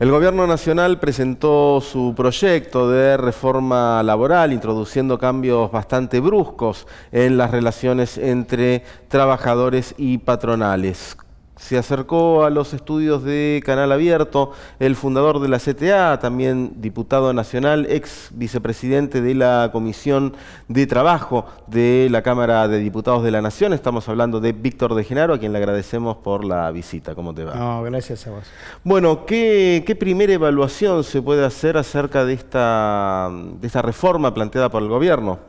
El Gobierno Nacional presentó su proyecto de reforma laboral, introduciendo cambios bastante bruscos en las relaciones entre trabajadores y patronales se acercó a los estudios de Canal Abierto, el fundador de la CTA, también diputado nacional, ex vicepresidente de la Comisión de Trabajo de la Cámara de Diputados de la Nación. Estamos hablando de Víctor de Genaro, a quien le agradecemos por la visita. ¿Cómo te va? No, gracias a vos. Bueno, ¿qué, primera evaluación se puede hacer acerca de esta, de esta reforma planteada por el gobierno?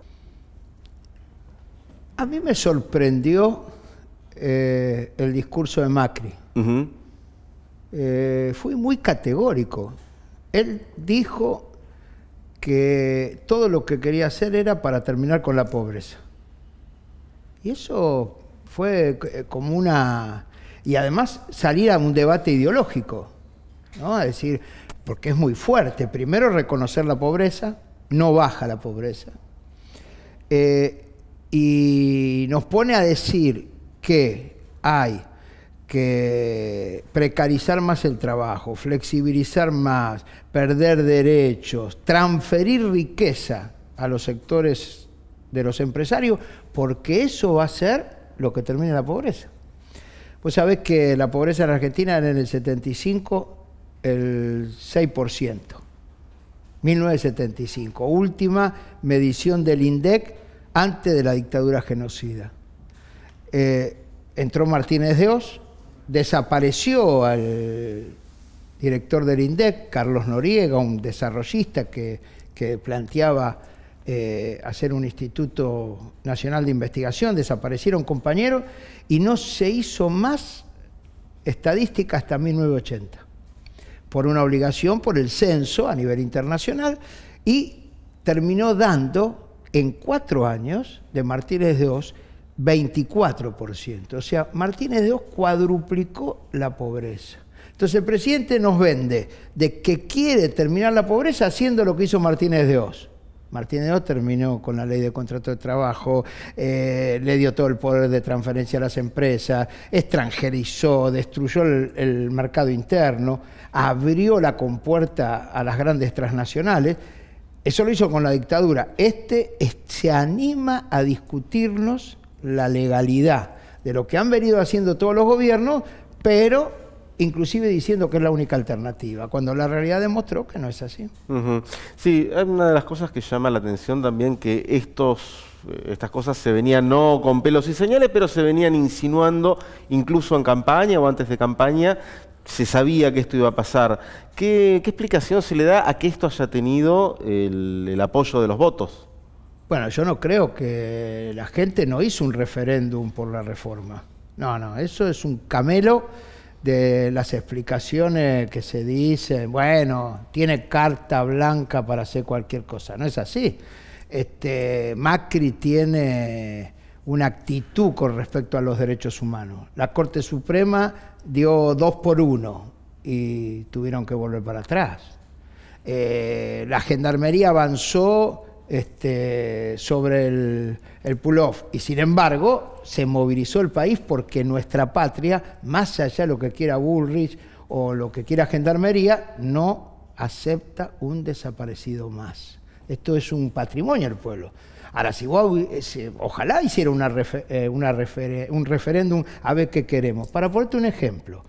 A mí me sorprendió eh, el discurso de Macri. Eh, fui muy categórico. Él dijo que todo lo que quería hacer era para terminar con la pobreza. Y eso fue eh, como una... Y además salía a un debate ideológico, ¿no? A decir, porque es muy fuerte, primero reconocer la pobreza, no baja la pobreza. y nos pone a decir que hay que precarizar más el trabajo, flexibilizar más, perder derechos, transferir riqueza a los sectores de los empresarios, porque eso va a ser lo que termine la pobreza. Vos sabés que la pobreza en Argentina era en el 75 el 6%, 1975, última medición del INDEC antes de la dictadura genocida. Eh, entró Martínez de Oz, desapareció al director del INDEC, Carlos Noriega, un desarrollista que, planteaba eh, hacer un Instituto Nacional de Investigación, desaparecieron compañeros y no se hizo más estadística hasta 1980, por una obligación, por el censo a nivel internacional y terminó dando en cuatro años de Martínez de Oz 24%. O sea, Martínez de Oz cuadruplicó la pobreza. Entonces el presidente nos vende de que quiere terminar la pobreza haciendo lo que hizo Martínez de Oz. Martínez de Oz terminó con la ley de contrato de trabajo, eh, le dio todo el poder de transferencia a las empresas, extranjerizó, destruyó el, mercado interno, abrió la compuerta a las grandes transnacionales. Eso lo hizo con la dictadura. Este se anima a discutirnos la legalidad de lo que han venido haciendo todos los gobiernos, pero inclusive diciendo que es la única alternativa, cuando la realidad demostró que no es así. Sí, hay una de las cosas que llama la atención también que estos eh, estas cosas se venían no con pelos y señales, pero se venían insinuando incluso en campaña o antes de campaña, se sabía que esto iba a pasar. ¿Qué, explicación se le da a que esto haya tenido el apoyo de los votos? Bueno, yo no creo que la gente no hizo un referéndum por la reforma. No, no, eso es un camelo de las explicaciones que se dicen, bueno, tiene carta blanca para hacer cualquier cosa. No es así. Este, Macri tiene una actitud con respecto a los derechos humanos. La Corte Suprema dio dos por uno y tuvieron que volver para atrás. Eh, la Gendarmería avanzó este, sobre el, pull-off. Y sin embargo, se movilizó el país porque nuestra patria, más allá de lo que quiera Bullrich o lo que quiera Gendarmería, no acepta un desaparecido más. Esto es un patrimonio del pueblo. Ahora, si eh, ojalá hiciera una, eh, un referéndum a ver qué queremos. Para ponerte un ejemplo,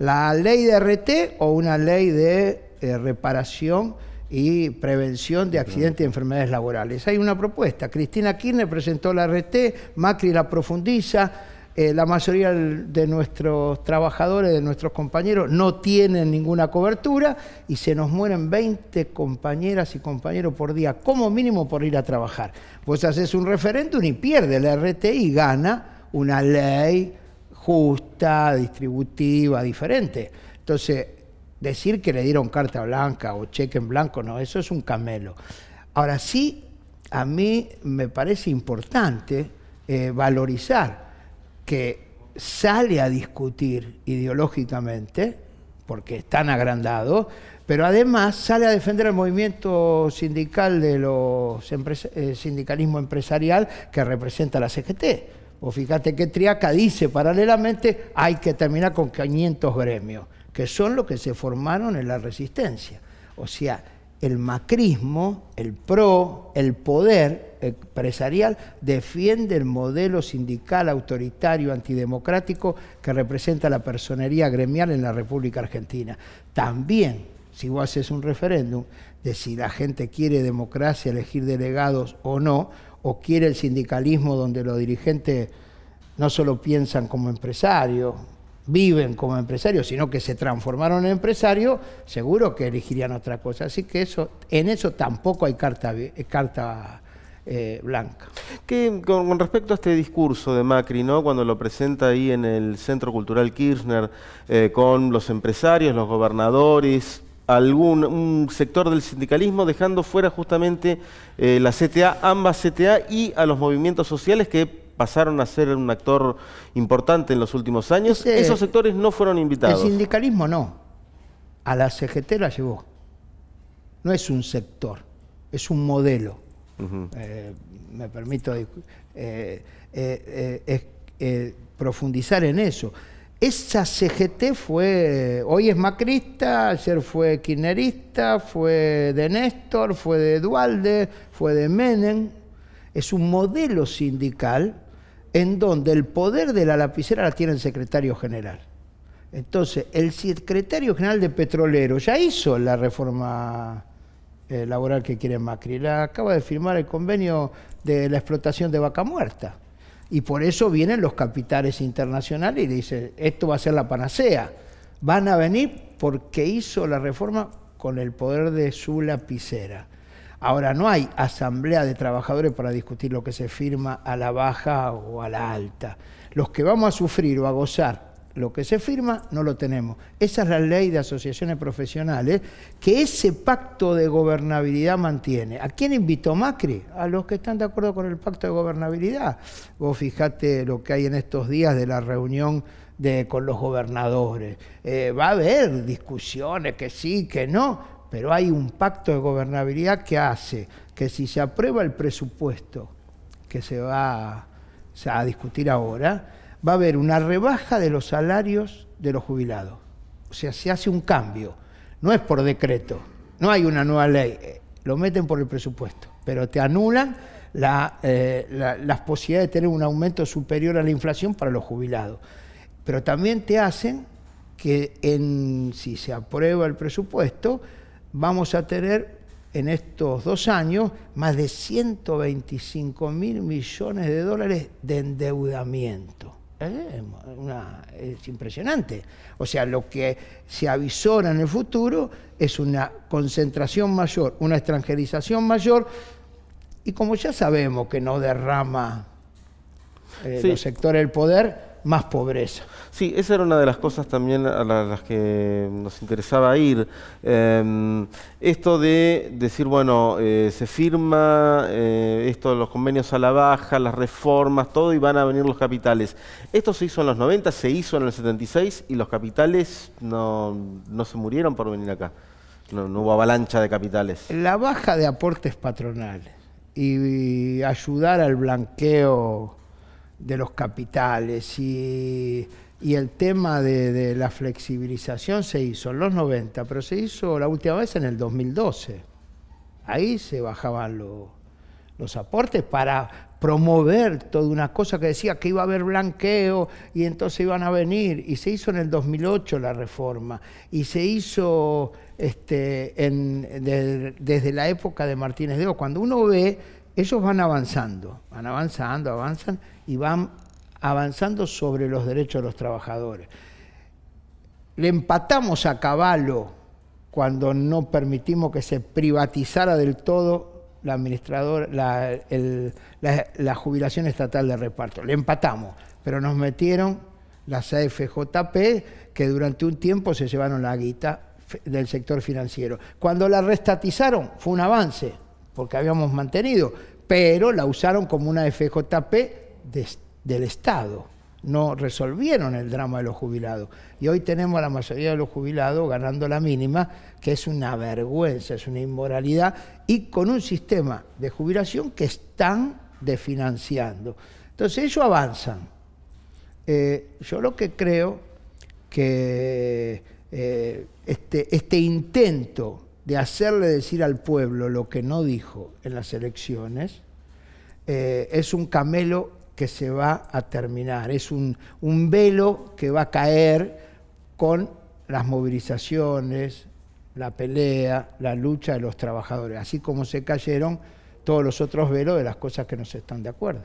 la ley de RT o una ley de eh, reparación y prevención de accidentes y enfermedades laborales. Hay una propuesta. Cristina Kirchner presentó la RT, Macri la profundiza. Eh, la mayoría de nuestros trabajadores, de nuestros compañeros, no tienen ninguna cobertura y se nos mueren 20 compañeras y compañeros por día, como mínimo por ir a trabajar. Vos haces un referéndum y pierde la RT y gana una ley justa, distributiva, diferente. Entonces, Decir que le dieron carta blanca o cheque en blanco, no, eso es un camelo. Ahora sí, a mí me parece importante eh, valorizar que sale a discutir ideológicamente, porque están agrandado, pero además sale a defender el movimiento sindical de los eh, sindicalismo empresarial que representa la CGT. O fíjate que Triaca dice paralelamente hay que terminar con 500 gremios que son los que se formaron en la resistencia. O sea, el macrismo, el PRO, el poder empresarial defiende el modelo sindical autoritario, antidemocrático que representa la personería gremial en la República Argentina. También, si vos haces un referéndum de si la gente quiere democracia, elegir delegados o no, o quiere el sindicalismo donde los dirigentes no solo piensan como empresarios, viven como empresarios, sino que se transformaron en empresarios, seguro que elegirían otra cosa. Así que eso, en eso tampoco hay carta, eh, eh, blanca. con, respecto a este discurso de Macri, ¿no? cuando lo presenta ahí en el Centro Cultural Kirchner, eh, con los empresarios, los gobernadores, algún sector del sindicalismo, dejando fuera justamente la CTA, ambas CTA y a los movimientos sociales que pasaron a ser un actor importante en los últimos años, este, esos sectores no fueron invitados. El sindicalismo no. A la CGT la llevó. No es un sector, es un modelo. Eh, me permito eh, eh, profundizar en eso. Esa CGT fue, hoy es macrista, ayer fue kirchnerista, fue de Néstor, fue de Dualde, fue de Menem. Es un modelo sindical en donde el poder de la lapicera la tiene el secretario general. Entonces, el secretario general de Petrolero ya hizo la reforma eh, laboral que quiere Macri, la acaba de firmar el convenio de la explotación de vaca muerta. Y por eso vienen los capitales internacionales y dicen, esto va a ser la panacea. Van a venir porque hizo la reforma con el poder de su lapicera. Ahora no hay asamblea de trabajadores para discutir lo que se firma a la baja o a la alta. Los que vamos a sufrir o a gozar lo que se firma no lo tenemos. Esa es la ley de asociaciones profesionales que ese pacto de gobernabilidad mantiene. ¿A quién invitó Macri? A los que están de acuerdo con el pacto de gobernabilidad. Vos fijate lo que hay en estos días de la reunión con los gobernadores. Eh, va a haber discusiones que sí, que no, pero hay un pacto de gobernabilidad que hace que si se aprueba el presupuesto que se va a discutir ahora, va a haber una rebaja de los salarios de los jubilados. O sea, se hace un cambio. No es por decreto, no hay una nueva ley, eh, lo meten por el presupuesto, pero te anulan eh, las posibilidades de tener un aumento superior a la inflación para los jubilados. Pero también te hacen que si se aprueba el presupuesto, vamos a tener en estos dos años más de 125 mil millones de dólares de endeudamiento. ¿Eh? es impresionante. O sea, lo que se avisora en el futuro es una concentración mayor, una extranjerización mayor, y como ya sabemos que no derrama eh, los sectores del poder, más pobreza. Sí, esa era una de las cosas también a las que nos interesaba ir. Em, esto de decir, bueno, eh, se firma eh, esto, los convenios a la baja, las reformas, todo, y van a venir los capitales. Esto se hizo en los 90, se hizo en el 76, y los capitales no, se murieron por venir acá. no hubo avalancha de capitales. La baja de aportes patronales y ayudar al blanqueo de los capitales y, el tema de, la flexibilización se hizo en los 90, pero se hizo la última vez en el 2012. Ahí se bajaban los aportes para promover toda una cosa que decía que iba a haber blanqueo y entonces iban a venir. Y se hizo en el 2008 la reforma y se hizo este, desde la época de Martínez de O. Cuando uno ve, ellos van avanzando, van avanzando, avanzan y van avanzando sobre los derechos de los trabajadores. Le empatamos a caballo cuando no permitimos que se privatizara del todo la, la, jubilación estatal de reparto. Le empatamos, pero nos metieron las AFJP que durante un tiempo se llevaron la guita del sector financiero. Cuando la restatizaron fue un avance, porque habíamos mantenido, pero la usaron como una FJP del Estado. No resolvieron el drama de los jubilados. Y hoy tenemos a la mayoría de los jubilados ganando la mínima, que es una vergüenza, es una inmoralidad, y con un sistema de jubilación que están desfinanciando. Entonces ellos avanzan. Eh, yo lo que creo que eh, este, este intento de hacerle decir al pueblo lo que no dijo en las elecciones, eh, es un camelo que se va a terminar. Es un, un velo que va a caer con las movilizaciones, la pelea, la lucha de los trabajadores, así como se cayeron todos los otros velos de las cosas que no se están de acuerdo.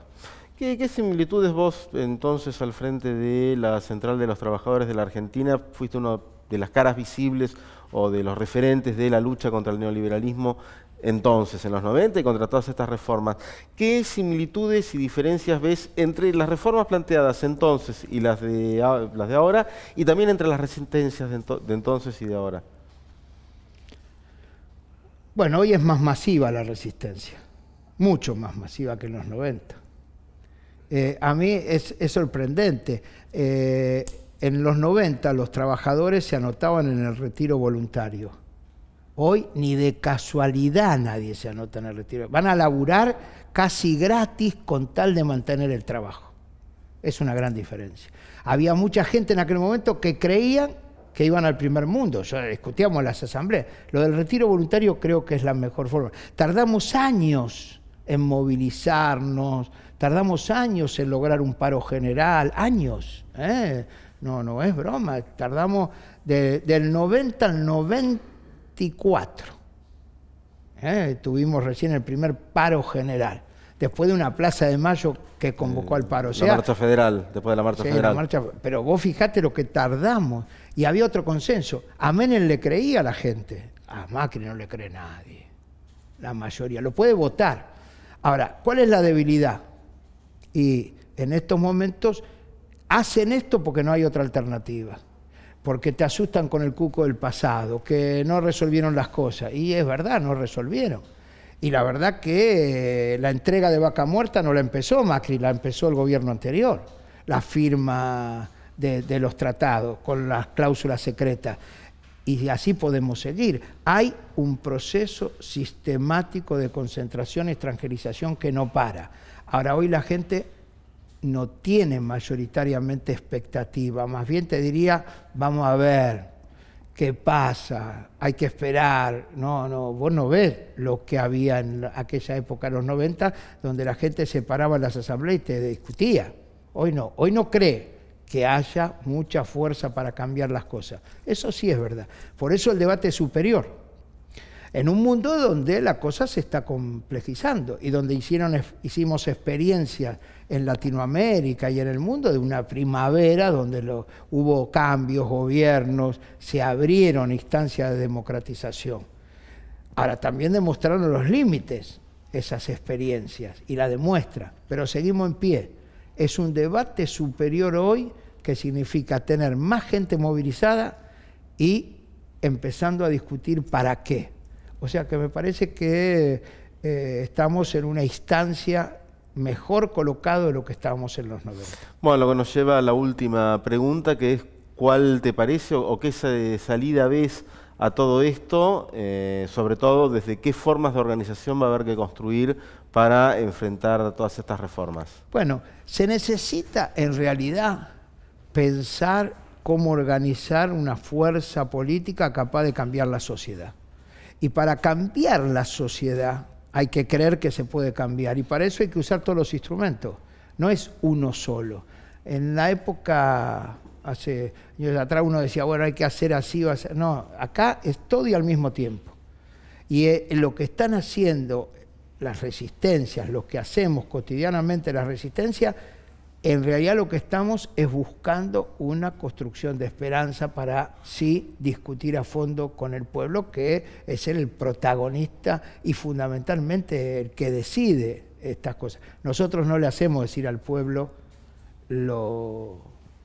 ¿Qué, ¿Qué, similitudes vos entonces al frente de la Central de los Trabajadores de la Argentina? Fuiste uno de las caras visibles o de los referentes de la lucha contra el neoliberalismo entonces, en los 90 y contra todas estas reformas. ¿Qué similitudes y diferencias ves entre las reformas planteadas entonces y las de, las de ahora y también entre las resistencias de, entonces y de ahora? Bueno, hoy es más masiva la resistencia, mucho más masiva que en los 90. Eh, a mí es, sorprendente. Eh, en los 90 los trabajadores se anotaban en el retiro voluntario Hoy ni de casualidad nadie se anota en el retiro. Van a laburar casi gratis con tal de mantener el trabajo. Es una gran diferencia. Había mucha gente en aquel momento que creían que iban al primer mundo. Yo discutíamos las asambleas. Lo del retiro voluntario creo que es la mejor forma. Tardamos años en movilizarnos, tardamos años en lograr un paro general, años. ¿eh? No, no es broma. Tardamos del 90 al 90 eh, tuvimos recién el primer paro general, después de una plaza de mayo que convocó al paro. sea, la marcha federal, después de la marcha federal. pero vos fijate lo que tardamos. Y había otro consenso. A Menem le creía la gente. A Macri no le cree nadie. La mayoría. Lo puede votar. Ahora, ¿cuál es la debilidad? Y en estos momentos hacen esto porque no hay otra alternativa porque te asustan con el cuco del pasado, que no resolvieron las cosas. Y es verdad, no resolvieron. Y la verdad que eh, la entrega de vaca muerta no la empezó Macri, la empezó el gobierno anterior, la firma de, los tratados con las cláusulas secretas. Y así podemos seguir. Hay un proceso sistemático de concentración y extranjerización que no para. Ahora hoy la gente no tiene mayoritariamente expectativa, más bien te diría, vamos a ver qué pasa, hay que esperar, no, no, vos no ves lo que había en aquella época, en los 90, donde la gente se paraba en las asambleas y te discutía, hoy no, hoy no cree que haya mucha fuerza para cambiar las cosas, eso sí es verdad, por eso el debate es superior, en un mundo donde la cosa se está complejizando y donde hicieron, hicimos experiencias en Latinoamérica y en el mundo de una primavera donde hubo cambios, gobiernos, se abrieron instancias de democratización. Ahora, también demostraron los límites esas experiencias y la demuestra, pero seguimos en pie. Es un debate superior hoy que significa tener más gente movilizada y empezando a discutir para qué. O sea que me parece que eh, estamos en una instancia mejor colocado de lo que estábamos en los 90. Bueno, lo que nos lleva a la última pregunta, que es cuál te parece o, qué salida ves a todo esto, eh, sobre todo desde qué formas de organización va a haber que construir para enfrentar todas estas reformas. Bueno, se necesita en realidad pensar cómo organizar una fuerza política capaz de cambiar la sociedad. Y para cambiar la sociedad hay que creer que se puede cambiar y para eso hay que usar todos los instrumentos, no es uno solo. En la época, hace años atrás, uno decía, bueno, hay que hacer así, o hacer... no, acá es todo y al mismo tiempo. Y eh, lo que están haciendo las resistencias, lo que hacemos cotidianamente las resistencias, en realidad lo que estamos es buscando una construcción de esperanza para sí discutir a fondo con el pueblo, que es el protagonista y fundamentalmente el que decide estas cosas. Nosotros no le hacemos decir al pueblo lo,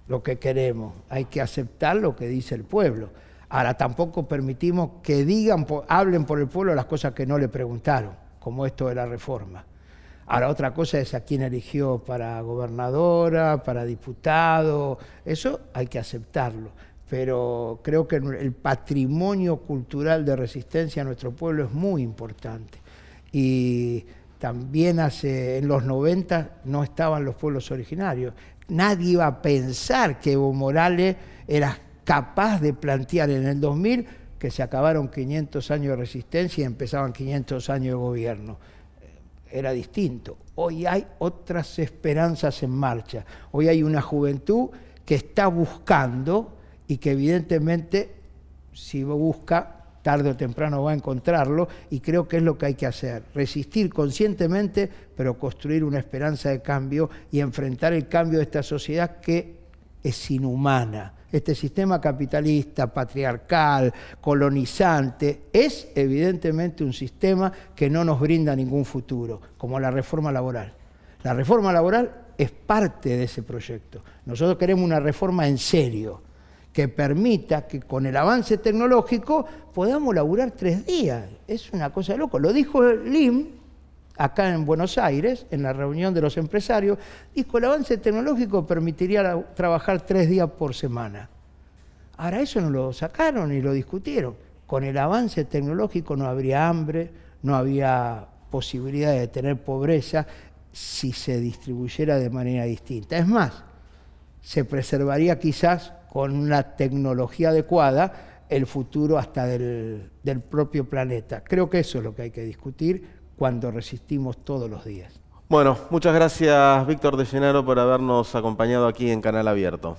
lo que queremos, hay que aceptar lo que dice el pueblo. Ahora tampoco permitimos que digan, hablen por el pueblo las cosas que no le preguntaron, como esto de la reforma. Ahora, otra cosa es a quién eligió para gobernadora, para diputado, eso hay que aceptarlo. Pero creo que el patrimonio cultural de resistencia a nuestro pueblo es muy importante. Y también hace, en los 90 no estaban los pueblos originarios. Nadie iba a pensar que Evo Morales era capaz de plantear en el 2000 que se acabaron 500 años de resistencia y empezaban 500 años de gobierno era distinto. Hoy hay otras esperanzas en marcha. Hoy hay una juventud que está buscando y que evidentemente si busca tarde o temprano va a encontrarlo y creo que es lo que hay que hacer, resistir conscientemente, pero construir una esperanza de cambio y enfrentar el cambio de esta sociedad que es inhumana, este sistema capitalista, patriarcal, colonizante, es evidentemente un sistema que no nos brinda ningún futuro, como la reforma laboral. La reforma laboral es parte de ese proyecto. Nosotros queremos una reforma en serio, que permita que con el avance tecnológico podamos laburar tres días. Es una cosa de loco. Lo dijo Lim acá en Buenos Aires, en la reunión de los empresarios, dijo, el avance tecnológico permitiría trabajar tres días por semana. Ahora eso no lo sacaron y lo discutieron. Con el avance tecnológico no habría hambre, no había posibilidad de tener pobreza si se distribuyera de manera distinta. Es más, se preservaría quizás con una tecnología adecuada el futuro hasta del, del propio planeta. Creo que eso es lo que hay que discutir cuando resistimos todos los días. Bueno, muchas gracias Víctor De Gennaro por habernos acompañado aquí en Canal Abierto.